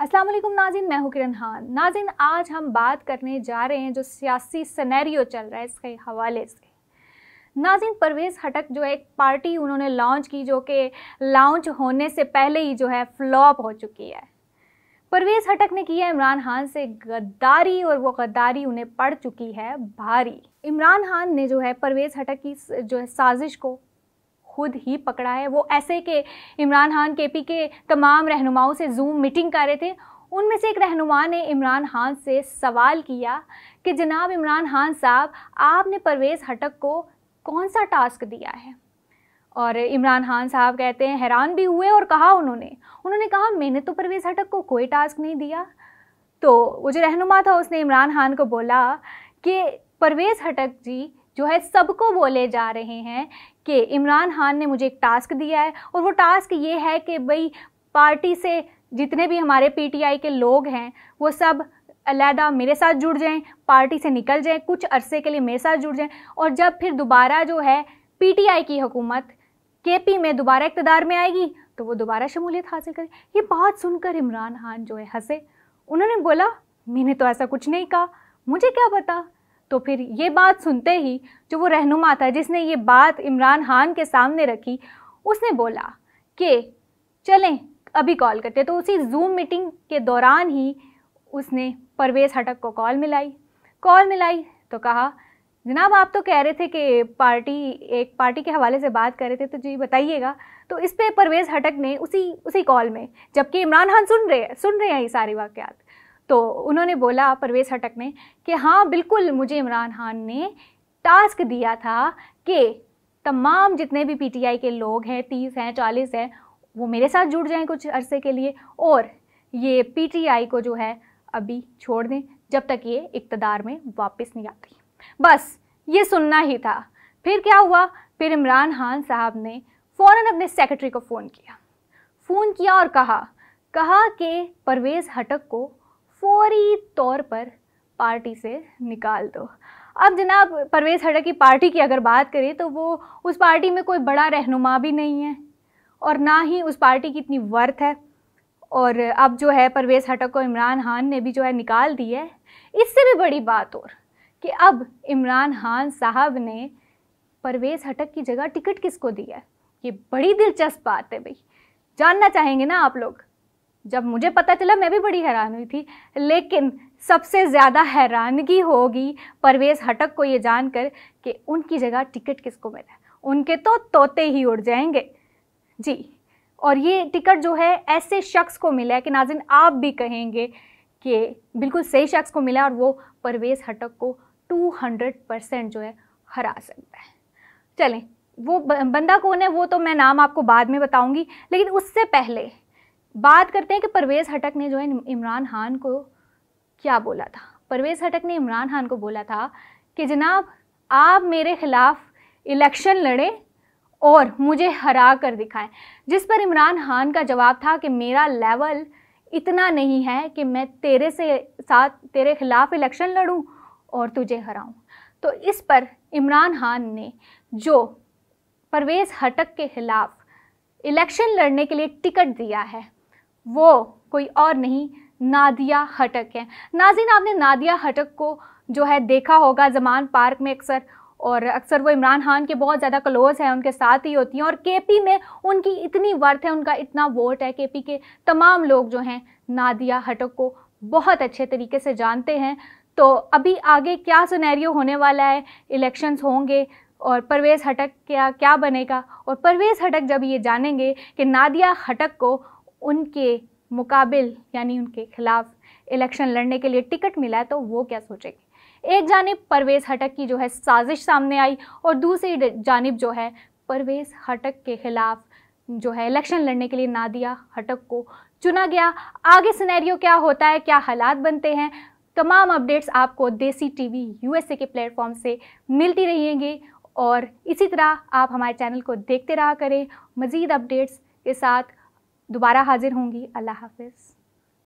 अस्सलाम वालेकुम नाजिन मैं हूँ किरण खान नाजिन आज हम बात करने जा रहे हैं जो सियासी सनेरियो चल रहा है इसके हवाले से नाजिन परवेज़ हटक जो एक पार्टी उन्होंने लॉन्च की जो कि लॉन्च होने से पहले ही जो है फ्लॉप हो चुकी है परवेज़ हटक ने किया इमरान खान से गद्दारी और वो गद्दारी उन्हें पड़ चुकी है भारी इमरान खान ने जो है परवेज़ हटक की जो है साजिश को खुद ही पकड़ा है वो ऐसे के इमरान खान के पी के तमाम रहनुमाओं से जूम मीटिंग कर रहे थे उनमें से एक रहनुमा ने इमरान खान से सवाल किया कि जनाब इमरान खान साहब आपने परवेज़ हटक को कौन सा टास्क दिया है और इमरान खान साहब कहते हैं हैरान भी हुए और कहा उन्होंने उन्होंने कहा मैंने तो परवेज़ हटक को कोई टास्क नहीं दिया तो वो जो रहनुमा था उसने इमरान खान को बोला कि परवेज़ हटक जी जो है सबको बोले जा रहे हैं कि इमरान खान ने मुझे एक टास्क दिया है और वो टास्क ये है कि भाई पार्टी से जितने भी हमारे पीटीआई के लोग हैं वो सब अलहदा मेरे साथ जुड़ जाएं पार्टी से निकल जाएं कुछ अरसे के लिए मेरे साथ जुड़ जाएं और जब फिर दोबारा जो है पीटीआई की हुकूमत केपी में दोबारा इकतदार में आएगी तो वो दोबारा शमूलियत हासिल करें ये बात सुनकर इमरान खान जो है हंसे उन्होंने बोला मैंने तो ऐसा कुछ नहीं कहा मुझे क्या पता तो फिर ये बात सुनते ही जो वो रहनुमा था जिसने ये बात इमरान खान के सामने रखी उसने बोला कि चलें अभी कॉल करते तो उसी जूम मीटिंग के दौरान ही उसने परवेज़ हटक को कॉल मिलाई कॉल मिलाई तो कहा जनाब आप तो कह रहे थे कि पार्टी एक पार्टी के हवाले से बात कर रहे थे तो जी बताइएगा तो इस पे परवेज़ हटक ने उसी उसी कॉल में जबकि इमरान खान सुन रहे हैं सुन रहे हैं ये सारे वाक्यात तो उन्होंने बोला परवेज़ हटक ने कि हाँ बिल्कुल मुझे इमरान खान ने टास्क दिया था कि तमाम जितने भी पीटीआई के लोग हैं तीस हैं चालीस हैं वो मेरे साथ जुड़ जाएं कुछ अरसे के लिए और ये पीटीआई को जो है अभी छोड़ दें जब तक ये इकतदार में वापस नहीं आती बस ये सुनना ही था फिर क्या हुआ फिर इमरान खान साहब ने फ़ौर अपने सेक्रेटरी को फ़ोन किया फ़ोन किया और कहा कहा कि परवेज़ हटक को फौरी तौर पर पार्टी से निकाल दो अब जनाब परवेज़ हडा की पार्टी की अगर बात करें तो वो उस पार्टी में कोई बड़ा रहनुमा भी नहीं है और ना ही उस पार्टी की इतनी वर्थ है और अब जो है परवेज़ हटक को इमरान खान ने भी जो है निकाल दिया है इससे भी बड़ी बात और कि अब इमरान खान साहब ने परवेज़ हटक की जगह टिकट किसको दिया है ये बड़ी दिलचस्प बात है भाई जानना चाहेंगे ना आप लोग जब मुझे पता चला मैं भी बड़ी हैरान हुई थी लेकिन सबसे ज़्यादा हैरानगी होगी परवेज़ हटक को ये जानकर कि उनकी जगह टिकट किसको मिला उनके तो तोते ही उड़ जाएंगे जी और ये टिकट जो है ऐसे शख्स को मिला है कि नाजिन आप भी कहेंगे कि बिल्कुल सही शख्स को मिला और वो परवेज़ हटक को 200 परसेंट जो है हरा सकता है चलें वो बंदा कौन है वो तो मैं नाम आपको बाद में बताऊंगी लेकिन उससे पहले बात करते हैं कि परवेज़ हटक ने जो है इमरान खान को क्या बोला था परवेज़ हटक ने इमरान खान को बोला था कि जनाब आप मेरे ख़िलाफ़ इलेक्शन लड़े और मुझे हरा कर दिखाएं जिस पर इमरान खान का जवाब था कि मेरा लेवल इतना नहीं है कि मैं तेरे से साथ तेरे ख़िलाफ़ इलेक्शन लड़ूं और तुझे हराऊं तो इस पर इमरान खान ने जो परवेज़ हटक के ख़िलाफ़ इलेक्शन लड़ने के लिए टिकट दिया है वो कोई और नहीं नादिया हटक है नाजिन आपने नादिया हटक को जो है देखा होगा जमान पार्क में अक्सर और अक्सर वो इमरान खान के बहुत ज़्यादा क्लोज है उनके साथ ही होती हैं और केपी में उनकी इतनी वर्थ है उनका इतना वोट है केपी के तमाम लोग जो हैं नादिया हटक को बहुत अच्छे तरीके से जानते हैं तो अभी आगे क्या सुनहरियो होने वाला है इलेक्शंस होंगे और परवेज़ हटक क्या क्या बनेगा और परवेज़ हटक जब ये जानेंगे कि नादिया हटक को उनके मुकाबिल यानी उनके खिलाफ इलेक्शन लड़ने के लिए टिकट मिला है तो वो क्या सोचेंगे एक जानब परवेज़ हटक की जो है साजिश सामने आई और दूसरी जानब जो है परवेज़ हटक के ख़िलाफ़ जो है इलेक्शन लड़ने के लिए नादिया हटक को चुना गया आगे सिनेरियो क्या होता है क्या हालात बनते हैं तमाम अपडेट्स आपको देसी टीवी यूएसए के प्लेटफॉर्म से मिलती रहेंगी और इसी तरह आप हमारे चैनल को देखते रहा करें मज़ीद अपडेट्स के साथ दोबारा हाजिर होंगी अल्लाह हाफिज़